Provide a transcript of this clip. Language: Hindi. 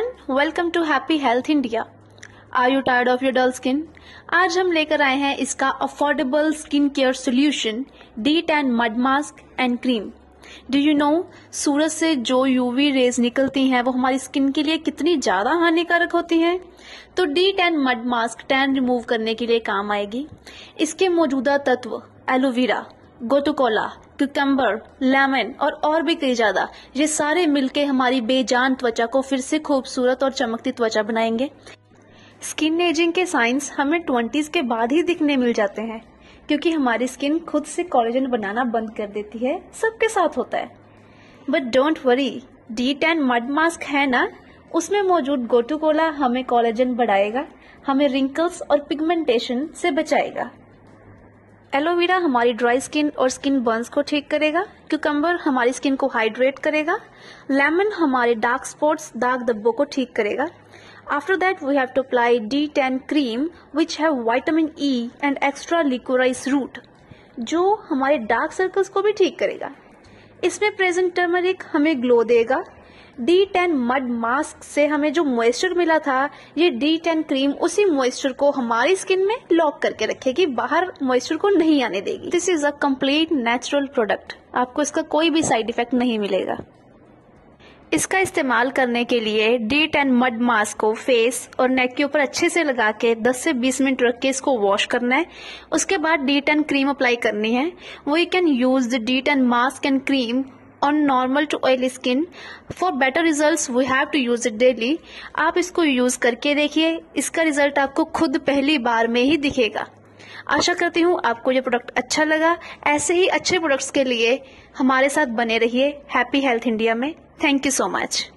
everyone welcome to happy health India are you tired of your dull skin आज हम लेकर आए हैं इसका affordable skin care solution detan and mud mask and cream do you know सूरज से जो यूवी रेज निकलती हैं वो हमारी स्किन के लिए कितनी ज़्यादा हानिकारक होती हैं तो D tan mud mask tan remove करने के लिए काम आएगी इसके मौजूदा तत्व एलोवेरा गोटोकोला क्यूकम्बर लेमन और और भी कई ज़्यादा ये सारे मिलके हमारी बेजान त्वचा को फिर से खूबसूरत और चमकती त्वचा बनाएंगे स्किन एजिंग के साइंस हमें ट्वेंटीज़ के बाद ही दिखने मिल जाते हैं क्योंकि हमारी स्किन खुद से कॉलेजन बनाना बंद कर देती है सबके साथ होता है but don't worry D tan mud mask है ना उसमें मौजूद गोटू कोला हमें कॉलेजन बढ़ाएगा हमें रिंकल्स और पिगमेंटेशन से बचाएगा एलोवेरा हमारी ड्राई स्किन और स्किन बर्न्स को ठीक करेगा क्यूकम्बर हमारी स्किन को हाइड्रेट करेगा लेमन हमारे डार्क स्पॉट्स दाग धब्बों को ठीक करेगा After that, we have to apply D10 cream which have vitamin E and extra licorice root जो हमारे डार्क सर्कल्स को भी ठीक करेगा इसमें प्रेजेंट टर्मरिक हमें ग्लो देगा डी टेन मड मास्क से हमें जो मॉइस्चर मिला था ये डी टेन क्रीम उसी मॉइस्चर को हमारी स्किन में लॉक करके रखेगी बाहर मॉइस्चर को नहीं आने देगी this is a complete natural product आपको इसका कोई भी साइड इफेक्ट नहीं मिलेगा इसका इस्तेमाल करने के लिए डी टेन मड मास्क को फेस और नेक के ऊपर अच्छे से लगा के 10 से 20 मिनट रख के इसको वॉश करना है उसके बाद डी टेन क्रीम अप्लाई करनी है वो you can use the D tan mask and cream on normal to oily skin for better result we have to use it daily आप इसको यूज़ करके देखिए इसका रिजल्ट आपको खुद पहली बार में ही दिखेगा आशा करती हूँ आपको ये प्रोडक्ट अच्छा लगा ऐसे ही अच्छे प्रोडक्ट्स के लिए हमारे साथ बने रहिए हैप्पी हेल्थ इंडिया में थैंक यू सो मच